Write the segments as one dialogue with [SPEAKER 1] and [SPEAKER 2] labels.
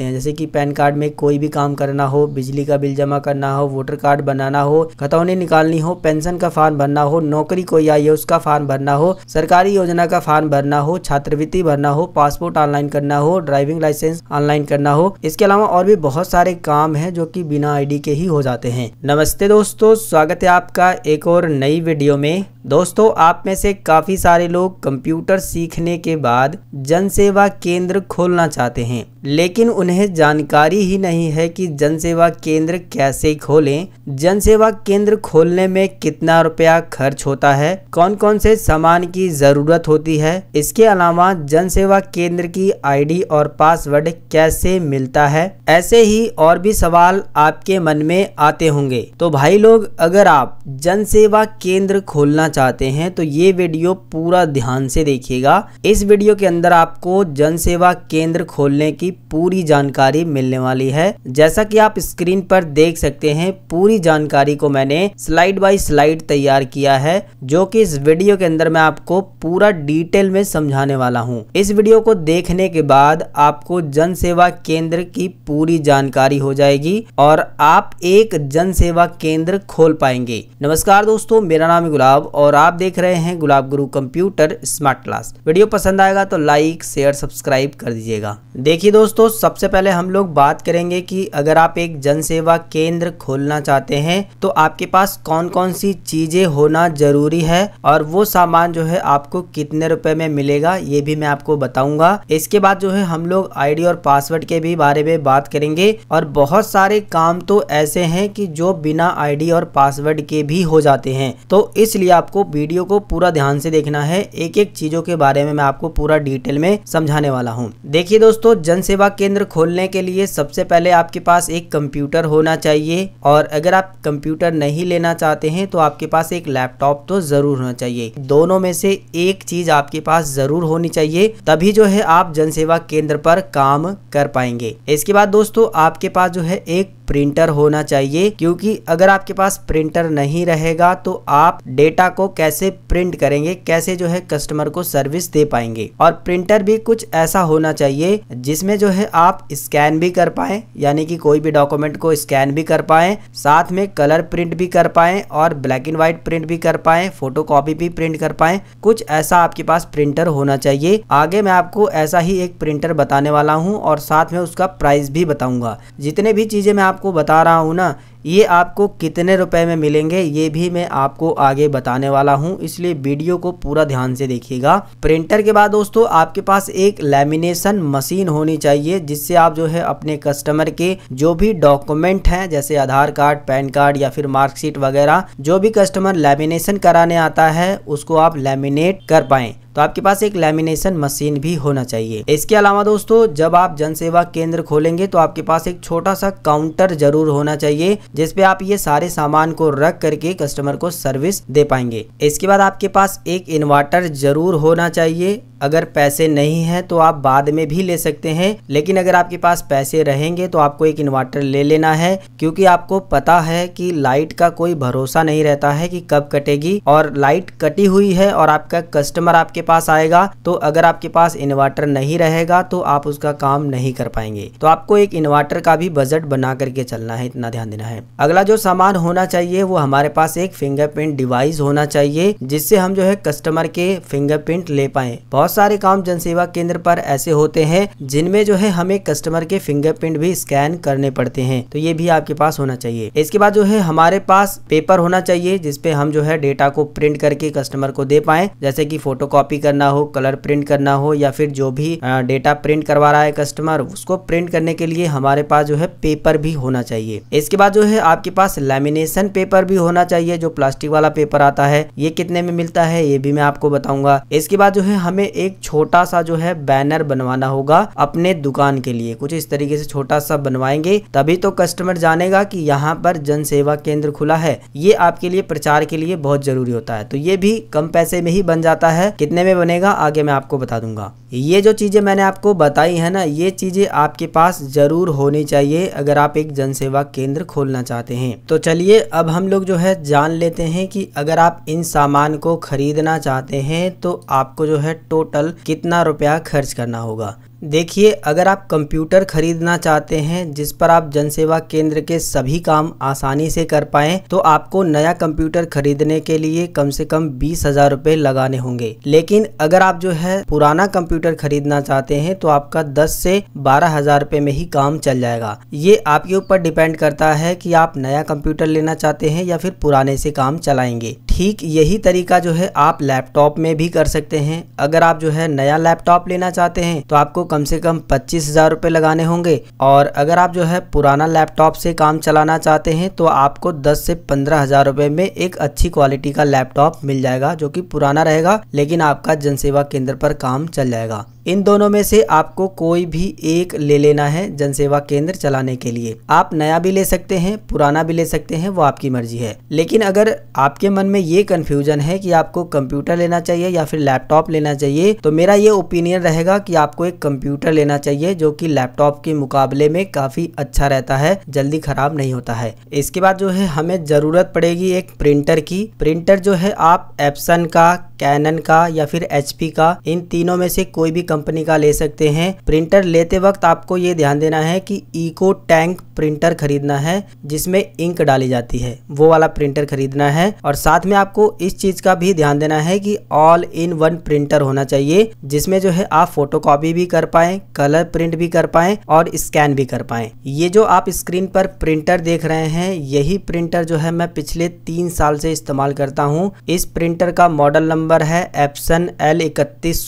[SPEAKER 1] हैं जैसे कि पैन कार्ड में कोई भी काम करना हो बिजली का बिल जमा करना हो वोटर कार्ड बनाना हो खतौनी निकालनी हो पेंशन का फॉर्म भरना हो नौकरी कोई आई है उसका फॉर्म भरना हो सरकारी योजना का फॉर्म भरना हो छात्रवृत्ति भरना हो पासपोर्ट ऑनलाइन करना हो ड्राइविंग लाइसेंस ऑनलाइन करना हो इसके अलावा और भी बहुत सारे काम है जो की बिना आई के ही हो जाते हैं नमस्ते दोस्तों स्वागत है आपका एक और नई वीडियो में दोस्तों आप में से काफी सारे लोग कंप्यूटर सीखने के बाद जनसेवा केंद्र खोलना चाहते हैं लेकिन उन्हें जानकारी ही नहीं है कि जनसेवा केंद्र कैसे खोलें, जनसेवा केंद्र खोलने में कितना रुपया खर्च होता है कौन कौन से सामान की जरूरत होती है इसके अलावा जनसेवा केंद्र की आईडी और पासवर्ड कैसे मिलता है ऐसे ही और भी सवाल आपके मन में आते होंगे तो भाई लोग अगर आप जनसेवा केंद्र खोलना चाहते हैं तो ये वीडियो पूरा ध्यान से देखिएगा इस वीडियो के अंदर आपको जनसेवा केंद्र खोलने की पूरी जानकारी मिलने वाली है जैसा कि आप स्क्रीन पर देख सकते हैं पूरी जानकारी को मैंने स्लाइड बाय स्लाइड तैयार किया है जो कि इस वीडियो के अंदर मैं आपको पूरा डिटेल में समझाने वाला हूँ इस वीडियो को देखने के बाद आपको जन सेवा केंद्र की पूरी जानकारी हो जाएगी और आप एक जन सेवा केंद्र खोल पाएंगे नमस्कार दोस्तों मेरा नाम है गुलाब और आप देख रहे हैं गुलाब गुरु कंप्यूटर स्मार्ट क्लास वीडियो पसंद आएगा तो लाइक शेयर सब्सक्राइब कर दीजिएगा देखिए दोस्तों सबसे सबसे पहले हम लोग बात करेंगे कि अगर आप एक जन सेवा केंद्र खोलना चाहते हैं तो आपके पास कौन कौन सी चीज़ें होना ज़रूरी है और वो सामान जो है आपको कितने रुपए में मिलेगा ये भी मैं आपको बताऊंगा इसके बाद जो है हम लोग आईडी और पासवर्ड के भी बारे में बात करेंगे और बहुत सारे काम तो ऐसे हैं कि जो बिना आईडी और पासवर्ड के भी हो जाते हैं तो इसलिए आपको वीडियो को पूरा ध्यान से देखना है एक एक चीज़ों के बारे में मैं आपको पूरा डिटेल में समझाने वाला हूँ देखिए दोस्तों जनसेवा केंद्र खोलने के लिए सबसे पहले आपके पास एक कंप्यूटर होना चाहिए और अगर आप कंप्यूटर नहीं लेना चाहते हैं तो आपके पास एक लैपटॉप तो ज़रूर होना चाहिए दोनों में से एक चीज़ आपके पास ज़रूर होनी चाहिए तभी जो है आप जनसेवा केंद्र पर काम कर पाएंगे इसके बाद दोस्तों आपके पास जो है एक प्रिंटर होना चाहिए क्योंकि अगर आपके पास प्रिंटर नहीं रहेगा तो आप डेटा को कैसे प्रिंट करेंगे कैसे जो है कस्टमर को सर्विस दे पाएंगे और प्रिंटर भी कुछ ऐसा होना चाहिए जिसमें जो है आप स्कैन भी कर पाए यानी कि कोई भी डॉक्यूमेंट को स्कैन भी कर पाए साथ में कलर प्रिंट भी कर पाए और ब्लैक एंड व्हाइट प्रिंट भी कर पाए फोटो कॉपी भी प्रिंट कर पाए कुछ ऐसा आपके पास प्रिंटर होना चाहिए आगे मैं आपको ऐसा ही एक प्रिंटर बताने वाला हूँ और साथ में उसका प्राइस भी बताऊंगा जितने भी चीजें मैं आप आपको बता रहा हूँ ना ये आपको कितने रुपए में मिलेंगे ये भी मैं आपको आगे बताने वाला हूँ इसलिए वीडियो को पूरा ध्यान से देखिएगा प्रिंटर के बाद दोस्तों आपके पास एक लेमिनेशन मशीन होनी चाहिए जिससे आप जो है अपने कस्टमर के जो भी डॉक्यूमेंट हैं जैसे आधार कार्ड पैन कार्ड या फिर मार्कशीट वगैरह जो भी कस्टमर लेमिनेशन कराने आता है उसको आप लेमिनेट कर पाएँ तो आपके पास एक लैमिनेशन मशीन भी होना चाहिए इसके अलावा दोस्तों जब आप जनसेवा केंद्र खोलेंगे तो आपके पास एक छोटा सा काउंटर जरूर होना चाहिए जिसपे आप ये सारे सामान को रख करके कस्टमर को सर्विस दे पाएंगे इसके बाद आपके पास एक इन्वर्टर जरूर होना चाहिए अगर पैसे नहीं है तो आप बाद में भी ले सकते हैं लेकिन अगर आपके पास पैसे रहेंगे तो आपको एक इन्वर्टर ले लेना है क्योंकि आपको पता है कि लाइट का कोई भरोसा नहीं रहता है कि कब कटेगी और लाइट कटी हुई है और आपका कस्टमर आपके पास आएगा तो अगर आपके पास इन्वर्टर नहीं रहेगा तो आप उसका काम नहीं कर पाएंगे तो आपको एक इन्वर्टर का भी बजट बना करके चलना है इतना ध्यान देना है अगला जो सामान होना चाहिए वो हमारे पास एक फिंगरप्रिंट डिवाइस होना चाहिए जिससे हम जो है कस्टमर के फिंगरप्रिंट ले पाए बहुत सारे काम जनसेवा केंद्र पर ऐसे होते हैं जिनमें जो है हमें कस्टमर के फिंगरप्रिंट भी स्कैन करने पड़ते हैं तो ये भी आपके पास होना चाहिए इसके बाद जो है हमारे पास पेपर होना चाहिए जिसपे हम जो है डेटा को प्रिंट करके कस्टमर को दे पाए जैसे की फोटो करना हो कलर प्रिंट करना हो या फिर जो भी डेटा प्रिंट करवा रहा है कस्टमर उसको प्रिंट करने के लिए हमारे पास जो है पेपर भी होना चाहिए इसके बाद जो है आपके पास लेमिनेशन पेपर भी होना चाहिए जो प्लास्टिक वाला पेपर आता है ये कितने में मिलता है ये भी मैं आपको बताऊंगा इसके बाद जो है हमें एक छोटा सा जो है बैनर बनवाना होगा अपने दुकान के लिए कुछ इस तरीके से छोटा सा बनवाएंगे तभी तो कस्टमर जानेगा कि यहाँ पर जन सेवा केंद्र खुला है ये आपके लिए प्रचार के लिए बहुत जरूरी होता है तो ये भी कम पैसे में ही बन जाता है कितने में बनेगा आगे मैं आपको बता दूंगा ये जो चीजें मैंने आपको बताई है ना ये चीजें आपके पास जरूर होनी चाहिए अगर आप एक जन सेवा केंद्र खोलना चाहते हैं तो चलिए अब हम लोग जो है जान लेते हैं कि अगर आप इन सामान को खरीदना चाहते हैं तो आपको जो है टोटल टोटल कितना रुपया खर्च करना होगा देखिए अगर आप कंप्यूटर खरीदना चाहते हैं जिस पर आप जनसेवा केंद्र के सभी काम आसानी से कर पाए तो आपको नया कंप्यूटर खरीदने के लिए कम से कम बीस हज़ार रूपए लगाने होंगे लेकिन अगर आप जो है पुराना कंप्यूटर खरीदना चाहते हैं तो आपका दस से बारह हज़ार रूपए में ही काम चल जाएगा ये आपके ऊपर डिपेंड करता है की आप नया कंप्यूटर लेना चाहते हैं या फिर पुराने से काम चलाएंगे ठीक यही तरीका जो है आप लैपटॉप में भी कर सकते हैं अगर आप जो है नया लैपटॉप लेना चाहते हैं तो आपको कम से कम पच्चीस हजार रुपये लगाने होंगे और अगर आप जो है पुराना लैपटॉप से काम चलाना चाहते हैं तो आपको दस से पंद्रह हजार रुपये में एक अच्छी क्वालिटी का लैपटॉप मिल जाएगा जो कि पुराना रहेगा लेकिन आपका जनसेवा केंद्र पर काम चल जाएगा इन दोनों में से आपको कोई भी एक ले लेना है जनसेवा केंद्र चलाने के लिए आप नया भी ले सकते हैं पुराना भी ले सकते हैं वो आपकी मर्जी है लेकिन अगर आपके मन में ये कन्फ्यूजन है कि आपको कंप्यूटर लेना चाहिए या फिर लैपटॉप लेना चाहिए तो मेरा ये ओपिनियन रहेगा कि आपको एक कंप्यूटर लेना चाहिए जो कि लैपटॉप के मुकाबले में काफी अच्छा रहता है जल्दी खराब नहीं होता है इसके बाद जो है हमें जरूरत पड़ेगी एक प्रिंटर की प्रिंटर जो है आप एप्सन का कैनन का या फिर एचपी का इन तीनों में से कोई भी कंपनी का ले सकते हैं प्रिंटर लेते वक्त आपको ये ध्यान देना है कि इको टैंक प्रिंटर खरीदना है जिसमें इंक डाली जाती है वो वाला प्रिंटर खरीदना है और साथ में आपको इस चीज का भी ध्यान देना है कि ऑल इन वन प्रिंटर होना चाहिए जिसमें जो है आप फोटो भी कर पाए कलर प्रिंट भी कर पाए और स्कैन भी कर पाए ये जो आप स्क्रीन पर प्रिंटर देख रहे हैं यही प्रिंटर जो है मैं पिछले तीन साल से इस्तेमाल करता हूँ इस प्रिंटर का मॉडल नंबर है एप्सन एल इकतीस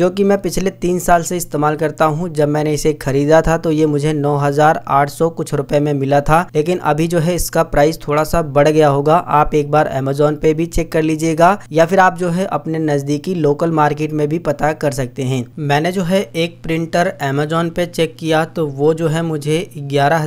[SPEAKER 1] जो की मैं पिछले पिछले तीन साल से इस्तेमाल करता हूँ जब मैंने इसे खरीदा था तो ये मुझे 9,800 कुछ रुपए में मिला था लेकिन अभी जो है इसका प्राइस थोड़ा सा बढ़ गया होगा आप एक बार अमेजोन पे भी चेक कर लीजिएगा या फिर आप जो है अपने नज़दीकी लोकल मार्केट में भी पता कर सकते हैं मैंने जो है एक प्रिंटर अमेजोन पे चेक किया तो वो जो है मुझे ग्यारह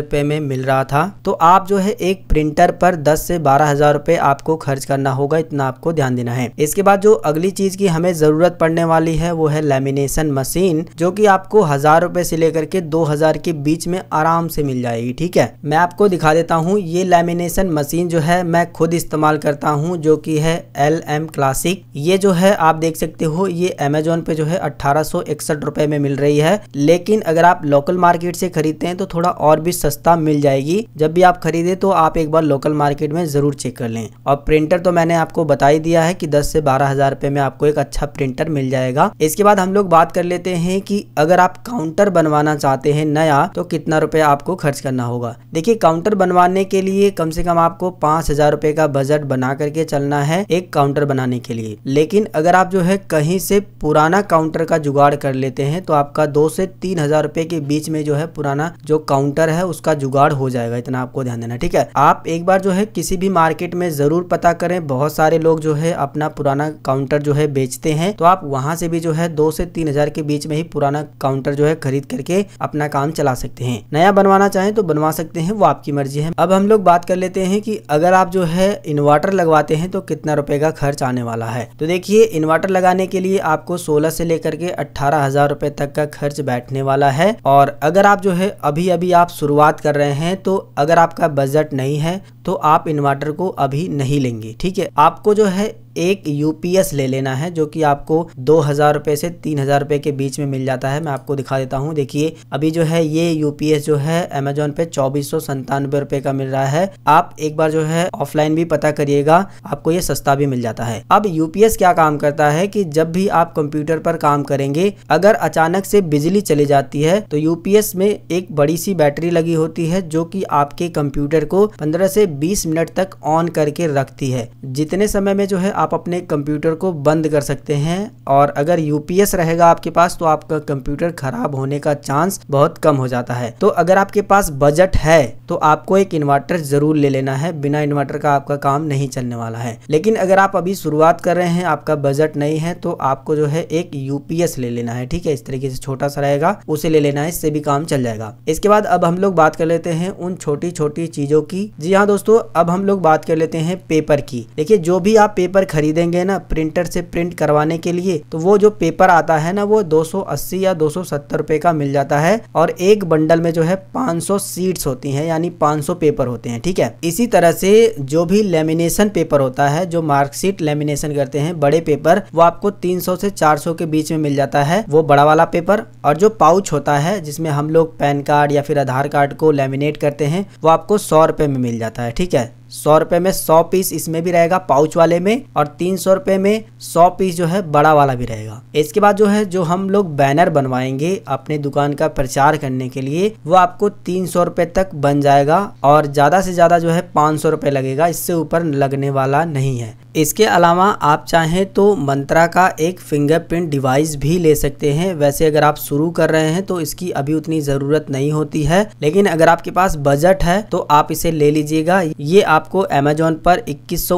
[SPEAKER 1] रुपए में मिल रहा था तो आप जो है एक प्रिंटर पर दस से बारह हजार आपको खर्च करना होगा इतना आपको ध्यान देना है इसके बाद जो अगली चीज की हमें जरूरत पड़ने करने वाली है वो है लेमिनेशन मशीन जो कि आपको हजार रुपए से लेकर के दो हजार के बीच में आराम से मिल जाएगी ठीक है मैं आपको दिखा देता हूँ ये लेमिनेशन मशीन जो है मैं खुद इस्तेमाल करता हूँ जो की है एल एम क्लासिक ये जो है आप देख सकते हो ये अमेजोन पे जो है अठारह सौ इकसठ में मिल रही है लेकिन अगर आप लोकल मार्केट से खरीदते हैं तो थोड़ा और भी सस्ता मिल जाएगी जब भी आप खरीदे तो आप एक बार लोकल मार्केट में जरूर चेक कर लें और प्रिंटर तो मैंने आपको बता ही दिया है कि दस से बारह हजार रुपए में आपको एक अच्छा प्रिंटर मिल जाएगा इसके बाद हम लोग बात कर लेते हैं कि अगर आप काउंटर बनवाना चाहते हैं नया तो कितना रुपया आपको खर्च करना होगा देखिए काउंटर बनवाने के लिए कम से कम आपको पांच हजार रूपए का बजट बना करके चलना है एक काउंटर बनाने के लिए लेकिन अगर आप जो है कहीं से पुराना काउंटर का जुगाड़ कर लेते हैं तो आपका दो से तीन हजार रूपए के बीच में जो है पुराना जो काउंटर है उसका जुगाड़ हो जाएगा इतना आपको ध्यान देना ठीक है आप एक बार जो है किसी भी मार्केट में जरूर पता करें बहुत सारे लोग जो है अपना पुराना काउंटर जो है बेचते हैं तो आप वहां से भी जो है दो से तीन हजार के बीच में ही पुराना काउंटर जो है खरीद करके अपना काम चला सकते हैं नया बनवाना चाहें तो बनवा सकते हैं वो आपकी मर्जी है अब हम लोग बात कर लेते हैं कि अगर आप जो है इन्वर्टर लगवाते हैं तो कितना रुपए का खर्च आने वाला है तो देखिए इन्वर्टर लगाने के लिए आपको सोलह से लेकर के अट्ठारह हजार रुपए तक का खर्च बैठने वाला है और अगर आप जो है अभी अभी आप शुरुआत कर रहे हैं तो अगर आपका बजट नहीं है तो आप इन्वर्टर को अभी नहीं लेंगे ठीक है आपको जो है एक यूपीएस ले लेना है जो कि आपको दो हज़ार रुपए से तीन हज़ार रुपए के बीच में मिल जाता है मैं आपको दिखा देता हूँ देखिए अभी जो है ये यूपीएस जो है अमेजोन पे चौबीस सौ संतानवे रुपए का मिल रहा है आप एक बार जो है ऑफलाइन भी पता करिएगा आपको ये सस्ता भी मिल जाता है अब यूपीएस क्या काम करता है की जब भी आप कंप्यूटर पर काम करेंगे अगर अचानक से बिजली चली जाती है तो यूपीएस में एक बड़ी सी बैटरी लगी होती है जो की आपके कंप्यूटर को पंद्रह से 20 मिनट तक ऑन करके रखती है जितने समय में जो है आप अपने कंप्यूटर को बंद कर सकते हैं और अगर यूपीएस रहेगा आपके पास तो आपका कंप्यूटर खराब होने का चांस बहुत कम हो जाता है तो अगर आपके पास बजट है तो आपको एक इन्वर्टर जरूर ले लेना है बिना इन्वर्टर का आपका काम नहीं चलने वाला है लेकिन अगर आप अभी शुरुआत कर रहे हैं आपका बजट नहीं है तो आपको जो है एक यूपीएस ले लेना है ठीक है इस तरीके से छोटा सा रहेगा उसे ले लेना है इससे भी काम चल जाएगा इसके बाद अब हम लोग बात कर लेते हैं उन छोटी छोटी चीजों की जी हाँ दोस्तों दोस्तों अब हम लोग बात कर लेते हैं पेपर की देखिए जो भी आप पेपर खरीदेंगे ना प्रिंटर से प्रिंट करवाने के लिए तो वो जो पेपर आता है ना वो 280 या 270 रुपए का मिल जाता है और एक बंडल में जो है 500 सीट्स होती हैं यानी 500 पेपर होते हैं ठीक है इसी तरह से जो भी लेमिनेशन पेपर होता है जो मार्कशीट लेमिनेशन करते हैं बड़े पेपर वो आपको तीन से चार के बीच में मिल जाता है वो बड़ा वाला पेपर और जो पाउच होता है जिसमें हम लोग पैन कार्ड या फिर आधार कार्ड को लेमिनेट करते हैं वो आपको सौ रुपए में मिल जाता है ठीक है सौ रुपए में सौ पीस इसमें भी रहेगा पाउच वाले में और तीन सौ रुपए में सौ पीस जो है बड़ा वाला भी रहेगा इसके बाद जो है जो हम लोग बैनर बनवाएंगे अपने दुकान का प्रचार करने के लिए वो आपको तीन सौ रुपए तक बन जाएगा और ज़्यादा से ज़्यादा जो है पाँच सौ रुपए लगेगा इससे ऊपर लगने वाला नहीं है इसके अलावा आप चाहें तो मंत्रा का एक फिंगरप्रिंट डिवाइस भी ले सकते हैं वैसे अगर आप शुरू कर रहे हैं तो इसकी अभी उतनी ज़रूरत नहीं होती है लेकिन अगर आपके पास बजट है तो आप इसे ले लीजिएगा ये आप आपको अमेज़ोन पर इक्कीस सौ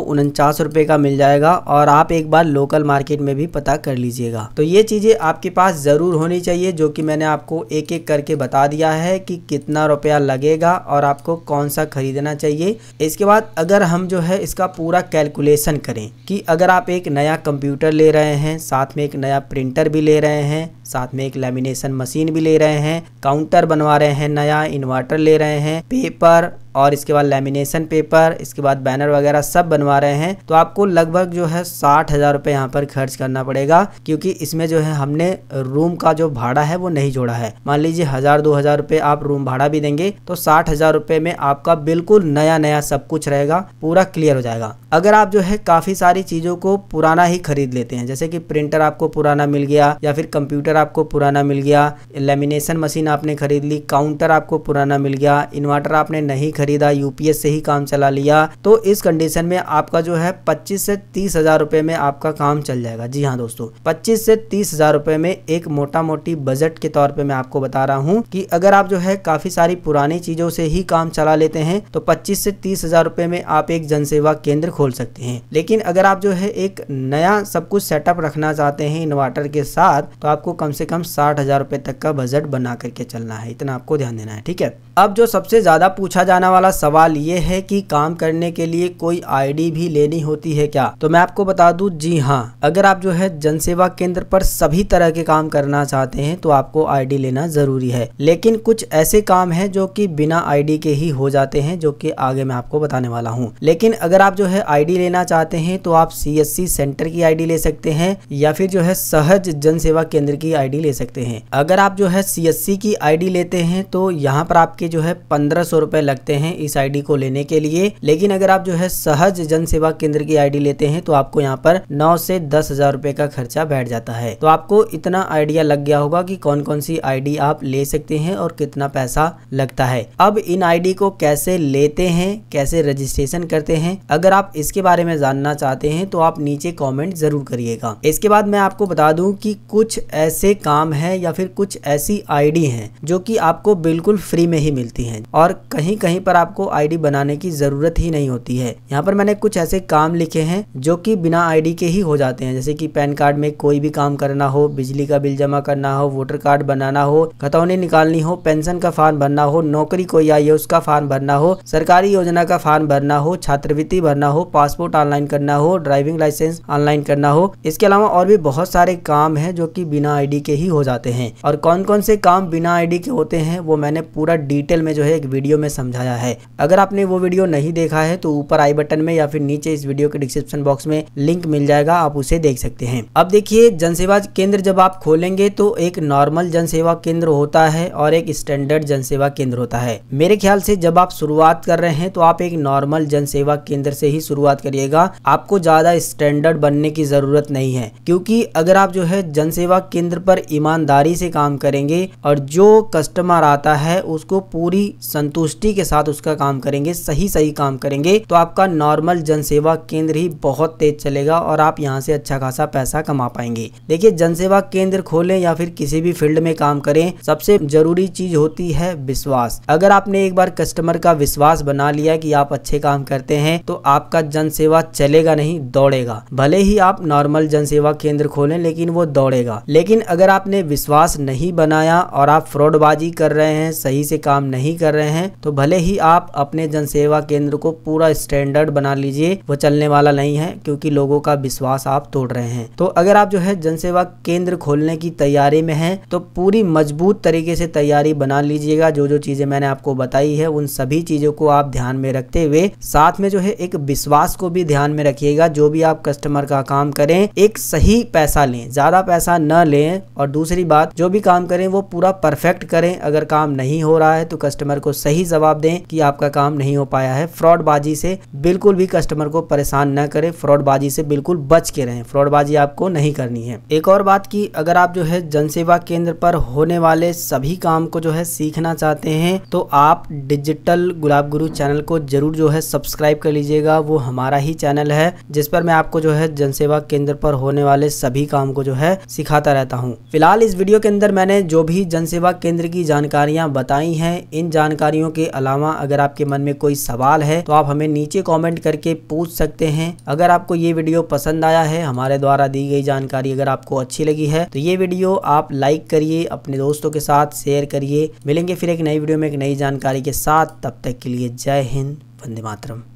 [SPEAKER 1] रुपये का मिल जाएगा और आप एक बार लोकल मार्केट में भी पता कर लीजिएगा तो ये चीज़ें आपके पास ज़रूर होनी चाहिए जो कि मैंने आपको एक एक करके बता दिया है कि कितना रुपया लगेगा और आपको कौन सा खरीदना चाहिए इसके बाद अगर हम जो है इसका पूरा कैलकुलेशन करें कि अगर आप एक नया कंप्यूटर ले रहे हैं साथ में एक नया प्रिंटर भी ले रहे हैं साथ में एक लेमिनेशन मशीन भी ले रहे हैं काउंटर बनवा रहे हैं नया इन्वर्टर ले रहे हैं पेपर और इसके बाद लेमिनेशन पेपर इसके बाद बैनर वगैरह सब बनवा रहे हैं तो आपको लगभग जो है साठ हज़ार रुपये यहाँ पर खर्च करना पड़ेगा क्योंकि इसमें जो है हमने रूम का जो भाड़ा है वो नहीं जोड़ा है मान लीजिए हज़ार दो हज़ार रुपये आप रूम भाड़ा भी देंगे तो साठ हज़ार रुपये में आपका बिल्कुल नया नया सब कुछ रहेगा पूरा क्लियर हो जाएगा अगर आप जो है काफ़ी सारी चीज़ों को पुराना ही खरीद लेते हैं जैसे कि प्रिंटर आपको पुराना मिल गया या फिर कंप्यूटर कनेक्टर आपको पुराना मिल गया लेमिनेशन मशीन आपने खरीद ली काउंटर आपको पुराना मिल गया इन्वर्टर आपने नहीं खरीदा यूपीएस से ही काम चला लिया तो इस कंडीशन में आपका जो है पच्चीस से तीस हजार रुपए में आपका काम चल जाएगा जी हाँ दोस्तों पच्चीस से तीस हजार रुपए में एक मोटा मोटी बजट के तौर पर मैं आपको बता रहा हूँ कि अगर आप जो है काफी सारी पुरानी चीजों से ही काम चला लेते हैं तो पच्चीस से तीस हजार रुपए में आप एक जनसेवा केंद्र खोल सकते हैं लेकिन अगर आप जो है एक नया सब कुछ सेटअप रखना चाहते हैं इन्वर्टर के साथ तो आपको कम से कम साठ हज़ार रुपये तक का बजट बना करके चलना है इतना आपको ध्यान देना है ठीक है अब जो सबसे ज़्यादा पूछा जाने वाला सवाल ये है कि काम करने के लिए कोई आईडी भी लेनी होती है क्या तो मैं आपको बता दूं जी हाँ अगर आप जो है जनसेवा केंद्र पर सभी तरह के काम करना चाहते हैं तो आपको आईडी लेना ज़रूरी है लेकिन कुछ ऐसे काम हैं जो कि बिना आईडी के ही हो जाते हैं जो कि आगे मैं आपको बताने वाला हूँ लेकिन अगर आप जो है आई लेना चाहते हैं तो आप सी सेंटर की आई ले सकते हैं या फिर जो है सहज जनसेवा केंद्र की आई ले सकते हैं अगर आप जो है सी की आई लेते हैं तो यहाँ पर आपके आपके जो है पंद्रह सौ रुपए लगते हैं इस आईडी को लेने के लिए लेकिन अगर आप जो है सहज जन सेवा केंद्र की आईडी लेते हैं तो आपको यहाँ पर नौ से दस हजार रुपए का खर्चा बैठ जाता है तो आपको इतना आइडिया लग गया होगा कि कौन कौन सी आईडी आप ले सकते हैं और कितना पैसा लगता है अब इन आईडी को कैसे लेते हैं कैसे रजिस्ट्रेशन करते हैं अगर आप इसके बारे में जानना चाहते हैं तो आप नीचे कॉमेंट जरूर करिएगा इसके बाद मैं आपको बता दूं कि कुछ ऐसे काम है या फिर कुछ ऐसी आईडी है जो कि आपको बिल्कुल फ्री में ही मिलती हैं और कहीं कहीं पर आपको आईडी बनाने की ज़रूरत ही नहीं होती है यहाँ पर मैंने कुछ ऐसे काम लिखे हैं जो कि बिना आईडी के ही हो जाते हैं जैसे कि पैन कार्ड में कोई भी काम करना हो बिजली का बिल जमा करना हो वोटर कार्ड बनाना हो खतौनी निकालनी हो पेंशन का फॉर्म भरना हो नौकरी कोई आई है उसका फॉर्म भरना हो सरकारी योजना का फॉर्म भरना हो छात्रवृत्ति भरना हो पासपोर्ट ऑनलाइन करना हो ड्राइविंग लाइसेंस ऑनलाइन करना हो इसके अलावा और भी बहुत सारे काम है जो की बिना आई के ही हो जाते हैं और कौन कौन से काम बिना आई के होते हैं वो मैंने पूरा डी डिटेल में जो है एक वीडियो में समझाया है अगर आपने वो वीडियो नहीं देखा है तो ऊपर आई बटन में या फिर नीचे इस वीडियो के डिस्क्रिप्शन बॉक्स में लिंक मिल जाएगा आप उसे देख सकते हैं अब देखिए जनसेवा केंद्र जब आप खोलेंगे तो एक नॉर्मल जनसेवा केंद्र होता है और एक स्टैंडर्ड जनसेवा केंद्र होता है मेरे ख्याल से जब आप शुरुआत कर रहे हैं तो आप एक नॉर्मल जनसेवा केंद्र से ही शुरुआत करिएगा आपको ज्यादा स्टैंडर्ड बनने की जरूरत नहीं है क्योंकि अगर आप जो है जनसेवा केंद्र पर ईमानदारी से काम करेंगे और जो कस्टमर आता है उसको पूरी संतुष्टि के साथ उसका काम करेंगे सही सही काम करेंगे तो आपका नॉर्मल जनसेवा केंद्र ही बहुत तेज चलेगा और आप यहाँ से अच्छा खासा पैसा कमा पाएंगे देखिए जनसेवा केंद्र खोलें या फिर किसी भी फील्ड में काम करें सबसे जरूरी चीज होती है विश्वास अगर आपने एक बार कस्टमर का विश्वास बना लिया कि आप अच्छे काम करते हैं तो आपका जनसेवा चलेगा नहीं दौड़ेगा भले ही आप नॉर्मल जनसेवा केंद्र खोलें लेकिन वो दौड़ेगा लेकिन अगर आपने विश्वास नहीं बनाया और आप फ्रॉडबाजी कर रहे हैं सही से काम काम नहीं कर रहे हैं तो भले ही आप अपने जनसेवा केंद्र को पूरा स्टैंडर्ड बना लीजिए वो चलने वाला नहीं है क्योंकि लोगों का विश्वास आप तोड़ रहे हैं तो अगर आप जो है जनसेवा केंद्र खोलने की तैयारी में है तो पूरी मजबूत तरीके से तैयारी बना लीजिएगा जो जो चीजें मैंने आपको बताई है उन सभी चीजों को आप ध्यान में रखते हुए साथ में जो है एक विश्वास को भी ध्यान में रखिएगा जो भी आप कस्टमर का काम करें एक सही पैसा लें ज्यादा पैसा न लें और दूसरी बात जो भी काम करें वो पूरा परफेक्ट करें अगर काम नहीं हो रहा है तो तो कस्टमर को सही जवाब दें कि आपका काम नहीं हो पाया है फ्रॉडबाजी से बिल्कुल भी कस्टमर को परेशान न करें फ्रॉडबाजी से बिल्कुल बच के रहें फ्रॉडबाजी आपको नहीं करनी है एक और बात की अगर आप जो है जनसेवा केंद्र पर होने वाले सभी काम को जो है सीखना चाहते हैं तो आप डिजिटल गुलाब गुरु चैनल को जरूर जो है सब्सक्राइब कर लीजिएगा वो हमारा ही चैनल है जिस पर मैं आपको जो है जनसेवा केंद्र पर होने वाले सभी काम को जो है सिखाता रहता हूँ फिलहाल इस वीडियो के अंदर मैंने जो भी जनसेवा केंद्र की जानकारियां बताई हैं इन जानकारियों के अलावा अगर आपके मन में कोई सवाल है तो आप हमें नीचे कॉमेंट करके पूछ सकते हैं अगर आपको ये वीडियो पसंद आया है हमारे द्वारा दी गई जानकारी अगर आपको अच्छी लगी है तो ये वीडियो आप लाइक करिए अपने दोस्तों के साथ शेयर करिए मिलेंगे फिर एक नई वीडियो में एक नई जानकारी के साथ तब तक के लिए जय हिंद वंदे मातरम